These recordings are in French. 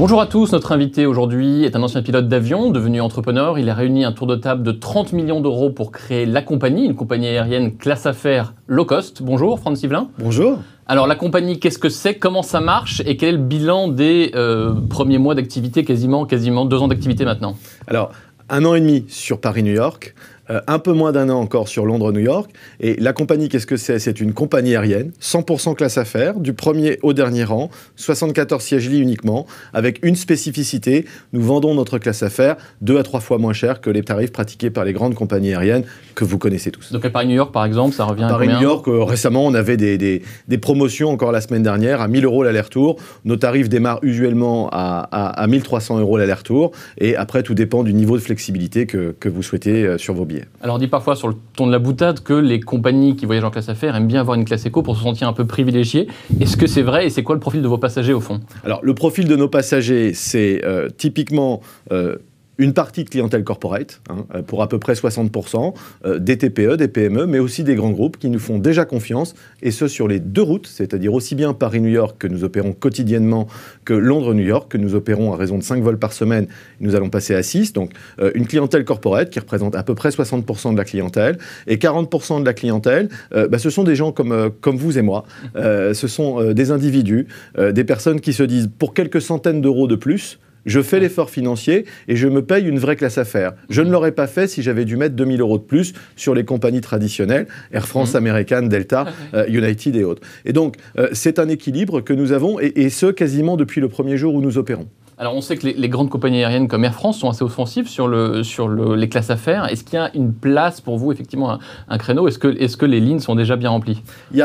Bonjour à tous, notre invité aujourd'hui est un ancien pilote d'avion, devenu entrepreneur. Il a réuni un tour de table de 30 millions d'euros pour créer La Compagnie, une compagnie aérienne classe affaires low cost. Bonjour Franck Sivelin. Bonjour. Alors La Compagnie, qu'est-ce que c'est Comment ça marche Et quel est le bilan des euh, premiers mois d'activité, quasiment, quasiment deux ans d'activité maintenant Alors, un an et demi sur Paris-New York, euh, un peu moins d'un an encore sur Londres-New York. Et la compagnie, qu'est-ce que c'est C'est une compagnie aérienne, 100% classe affaires, du premier au dernier rang, 74 sièges lits uniquement, avec une spécificité, nous vendons notre classe affaires deux à trois fois moins cher que les tarifs pratiqués par les grandes compagnies aériennes que vous connaissez tous. Donc Paris-New York, par exemple, ça revient à, new York, euh, récemment, on avait des, promotions encore la semaine dernière à 1000 euros l'aller-retour. Nos tarifs démarrent usuellement à, 1300 euros l'aller-retour. Et après, tout dépend du niveau de flexibilité que, que vous souhaitez euh, sur vos billets. Alors on dit parfois sur le ton de la boutade que les compagnies qui voyagent en classe affaires aiment bien avoir une classe éco pour se sentir un peu privilégiés. Est-ce que c'est vrai et c'est quoi le profil de vos passagers au fond Alors le profil de nos passagers, c'est euh, typiquement... Euh, une partie de clientèle corporate, hein, euh, pour à peu près 60%, euh, des TPE, des PME, mais aussi des grands groupes qui nous font déjà confiance, et ce sur les deux routes, c'est-à-dire aussi bien Paris-New York que nous opérons quotidiennement que Londres-New York, que nous opérons à raison de 5 vols par semaine, nous allons passer à 6, donc euh, une clientèle corporate qui représente à peu près 60% de la clientèle, et 40% de la clientèle, bah, ce sont des gens comme, comme vous et moi, ce sont des individus, des personnes qui se disent pour quelques centaines d'euros de plus, je fais l'effort financier et je me paye une vraie classe affaires. Je ne l'aurais pas fait si j'avais dû mettre 2000 euros de plus sur les compagnies traditionnelles, Air France, mhm. American, Delta, euh, United et autres. Et donc, euh, c'est un équilibre que nous avons, et, ce, quasiment depuis le premier jour où nous opérons. Alors on sait que les, grandes compagnies aériennes comme Air France sont assez offensives sur, le, sur les classes affaires. Est-ce qu'il y a une place pour vous, effectivement, un, créneau Est-ce que, est que les lignes sont déjà bien remplies Il y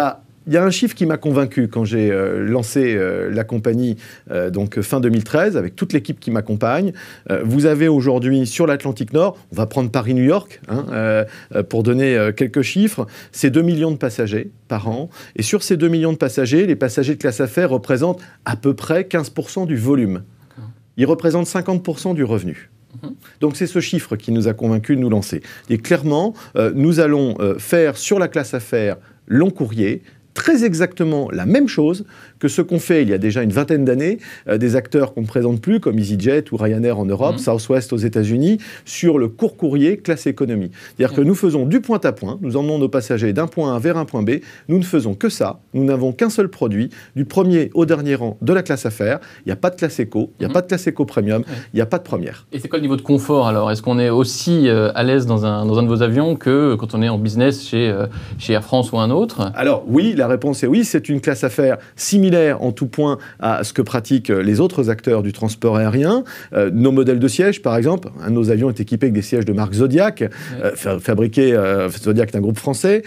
il y a un chiffre qui m'a convaincu quand j'ai euh, lancé euh, la compagnie euh, donc fin 2013 avec toute l'équipe qui m'accompagne. vous avez aujourd'hui sur l'Atlantique Nord, on va prendre Paris-New York hein, pour donner quelques chiffres, c'est 2 millions de passagers par an. Et sur ces 2 millions de passagers, les passagers de classe affaires représentent à peu près 15% du volume. Ils représentent 50% du revenu. Mhm. Donc c'est ce chiffre qui nous a convaincus de nous lancer. Et clairement, nous allons faire sur la classe affaires long courrier, très exactement la même chose que ce qu'ont fait il y a déjà une vingtaine d'années euh, des acteurs qu'on ne présente plus, comme EasyJet ou Ryanair en Europe, mhm. Southwest aux États-Unis, sur le court courrier classe économie. C'est-à-dire que mhm. nous faisons du point à point, nous emmenons nos passagers d'un point A vers un point B, nous ne faisons que ça, nous n'avons qu'un seul produit, du premier au dernier rang de la classe affaires. Il n'y a pas de classe éco, il n'y a mhm. pas de classe éco premium, il n'y a pas de première. Et c'est quoi le niveau de confort alors Est-ce qu'on est aussi euh, à l'aise dans un, dans un, de vos avions que quand on est en business chez, euh, chez Air France ou un autre Alors oui, la réponse est oui, c'est une classe affaire similaire en tout point à ce que pratiquent les autres acteurs du transport aérien. Euh, nos modèles de sièges, par exemple, un hein, de nos avions est équipé avec des sièges de marque Zodiac, euh, fabriqués, euh, Zodiac est un groupe français.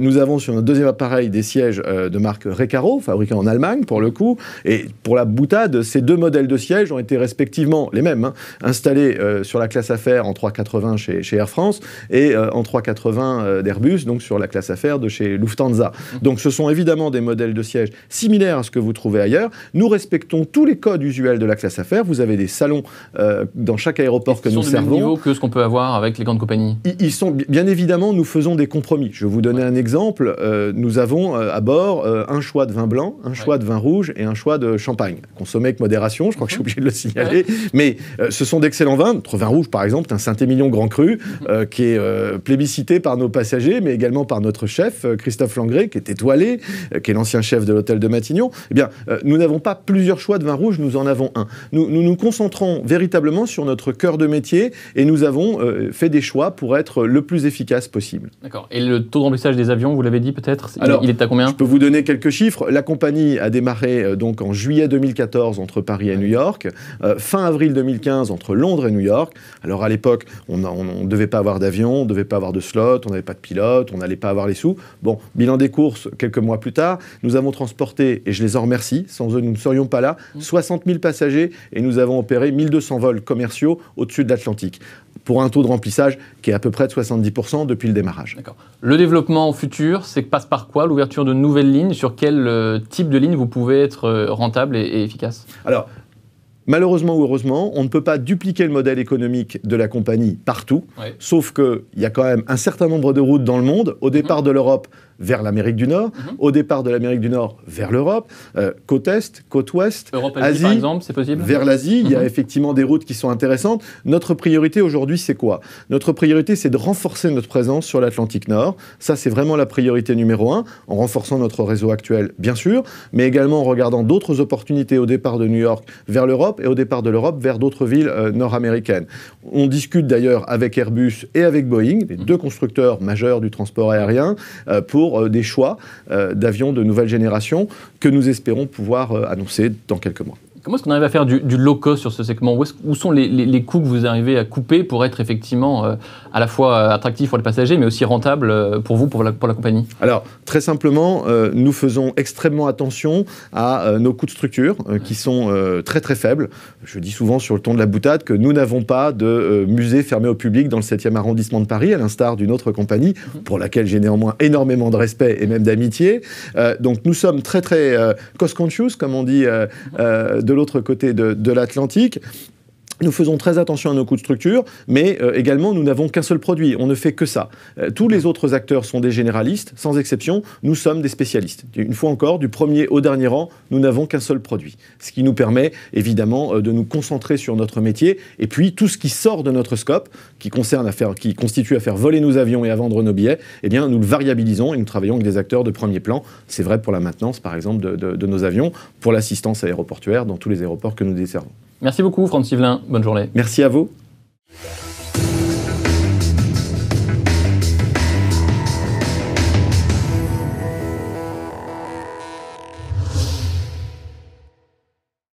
nous avons sur notre deuxième appareil des sièges de marque Recaro, fabriqués en Allemagne pour le coup. Et pour la boutade, ces deux modèles de sièges ont été respectivement les mêmes, hein, installés sur la classe affaire en 380 chez, chez Air France et en 380 d'Airbus, donc sur la classe affaire de chez Lufthansa. Mmh. Donc ce sont évidemment des modèles de siège similaires à ce que vous trouvez ailleurs. Nous respectons tous les codes usuels de la classe affaires. Vous avez des salons euh, dans chaque aéroport que nous servons. sont niveau que ce qu'on peut avoir avec les grandes compagnies. Ils, sont bien évidemment, nous faisons des compromis. Je vais vous donner un exemple. Euh, nous avons euh, à bord un choix de vin blanc, un choix de vin rouge et un choix de champagne. Consommé avec modération. Je crois que je suis mhm. obligé de le signaler. Mais ce sont d'excellents vins. Notre vin rouge, par exemple, un Saint-Émilion Grand Cru, mhm. qui est plébiscité par nos passagers, mais également par notre chef Christophe Langré, qui est étoilé euh, qui est l'ancien chef de l'hôtel de Matignon, eh bien, euh, nous n'avons pas plusieurs choix de vin rouge, nous en avons un. Nous nous, concentrons véritablement sur notre cœur de métier et nous avons euh, fait des choix pour être le plus efficace possible. D'accord. Et le taux d'envoi des avions, vous l'avez dit peut-être, il, il, est à combien Je peux vous donner quelques chiffres. La compagnie a démarré donc en juillet 2014 entre Paris et New York, fin avril 2015 entre Londres et New York. Alors à l'époque, on ne devait pas avoir d'avion, on ne devait pas avoir de slot, on n'avait pas de pilote, on n'allait pas avoir les sous. Bon, bilan des courses, quelques mois plus tard, nous avons transporté, et je les en remercie, sans eux nous ne serions pas là, 60 mmh. 000 passagers et nous avons opéré 1200 vols commerciaux au-dessus de l'Atlantique pour un taux de remplissage qui est à peu près de 70% depuis le démarrage. Le développement futur, c'est que passe par quoi L'ouverture de nouvelles lignes Sur quel euh, type de ligne vous pouvez être euh, rentable et, efficace Alors, Malheureusement ou heureusement, on ne peut pas dupliquer le modèle économique de la compagnie partout, sauf qu'il y a quand même un certain nombre de routes dans le monde. Au mmh. départ de l'Europe, vers l'Amérique du Nord, mhm. au départ de l'Amérique du Nord vers l'Europe, euh, côte Est, côte Ouest, Asie, exemple, c'est possible Vers l'Asie, il y a mhm. effectivement des routes qui sont intéressantes. Notre priorité aujourd'hui, c'est quoi Notre priorité, c'est de renforcer notre présence sur l'Atlantique Nord. Ça, c'est vraiment la priorité numéro un, en renforçant notre réseau actuel, bien sûr, mais également en regardant d'autres opportunités au départ de New York vers l'Europe et au départ de l'Europe vers d'autres villes euh, nord-américaines. On discute d'ailleurs avec Airbus et avec Boeing, les mhm. deux constructeurs majeurs du transport aérien, euh, pour euh, des choix euh, d'avions de nouvelle génération que nous espérons pouvoir euh, annoncer dans quelques mois. Comment est-ce qu'on arrive à faire du, du low cost sur ce segment où, où, sont les, coûts que vous arrivez à couper pour être effectivement euh, à la fois euh, attractif pour les passagers, mais aussi rentable euh, pour vous, pour la, pour la compagnie Alors, très simplement, nous faisons extrêmement attention à nos coûts de structure qui sont très très faibles. Je dis souvent sur le ton de la boutade que nous n'avons pas de musée fermé au public dans le 7e arrondissement de Paris, à l'instar d'une autre compagnie, pour laquelle j'ai néanmoins énormément de respect et même d'amitié. donc, nous sommes très très cost-conscious, comme on dit de de l'autre côté de, de l'Atlantique. Nous faisons très attention à nos coûts de structure, mais euh, également nous n'avons qu'un seul produit, on ne fait que ça. Euh, tous les autres acteurs sont des généralistes, sans exception, nous sommes des spécialistes. Une fois encore, du premier au dernier rang, nous n'avons qu'un seul produit, ce qui nous permet évidemment euh, de nous concentrer sur notre métier, et puis tout ce qui sort de notre scope, qui, concerne qui constitue à faire voler nos avions et à vendre nos billets, eh bien nous le variabilisons et nous travaillons avec des acteurs de premier plan. C'est vrai pour la maintenance par exemple de nos avions, pour l'assistance aéroportuaire dans tous les aéroports que nous desservons. Merci beaucoup, Franck Sivelin. Bonne journée. Merci à vous.